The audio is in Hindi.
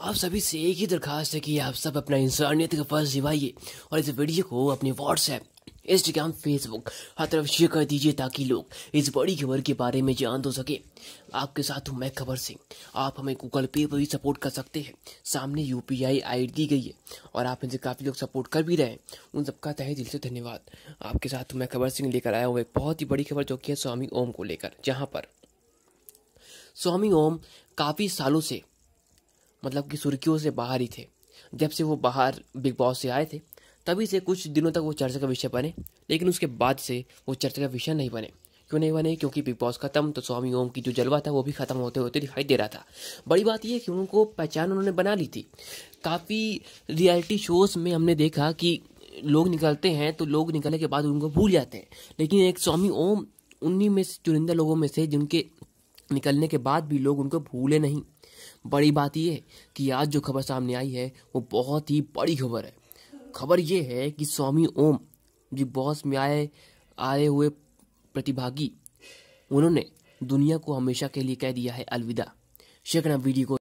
आप सभी से एक ही दरखास्त है कि आप सब अपना इंसानियत का फर्ज निभाइए और इस वीडियो को अपने व्हाट्सएप इंस्टाग्राम फेसबुक हर तरफ शेयर कर दीजिए ताकि लोग इस बड़ी खबर के बारे में जान दो तो सके आपके साथ हूँ मैं खबर सिंह आप हमें गूगल पे पर भी सपोर्ट कर सकते हैं सामने यू पी आई आई दी गई है और आप इनसे काफ़ी लोग सपोर्ट कर भी रहे हैं उन सबका तहे दिल से धन्यवाद आपके साथ हूँ मैं खबर सिंह लेकर आया हूँ एक बहुत ही बड़ी खबर जो कि है स्वामी ओम को लेकर जहाँ पर स्वामी ओम काफ़ी सालों से मतलब कि सुर्खियों से बाहर ही थे जब से वो बाहर बिग बॉस से आए थे तभी से कुछ दिनों तक वो चर्चा का विषय बने लेकिन उसके बाद से वो चर्चा का विषय नहीं बने क्यों नहीं बने क्योंकि बिग बॉस खत्म तो स्वामी ओम की जो जलवा था वो भी खत्म होते होते दिखाई दे रहा था बड़ी बात यह कि उनको पहचान उन्होंने बना ली थी काफ़ी रियलिटी शोज में हमने देखा कि लोग निकलते हैं तो लोग निकलने के बाद उनको भूल जाते हैं लेकिन एक स्वामी ओम उन्हीं में से चुनिंदा लोगों में से जिनके निकलने के बाद भी लोग उनको भूले नहीं बड़ी बात यह है कि आज जो खबर सामने आई है वो बहुत ही बड़ी खबर है खबर ये है कि स्वामी ओम जी बॉस में आए आए हुए प्रतिभागी उन्होंने दुनिया को हमेशा के लिए कह दिया है अलविदा शेखना वीडियो को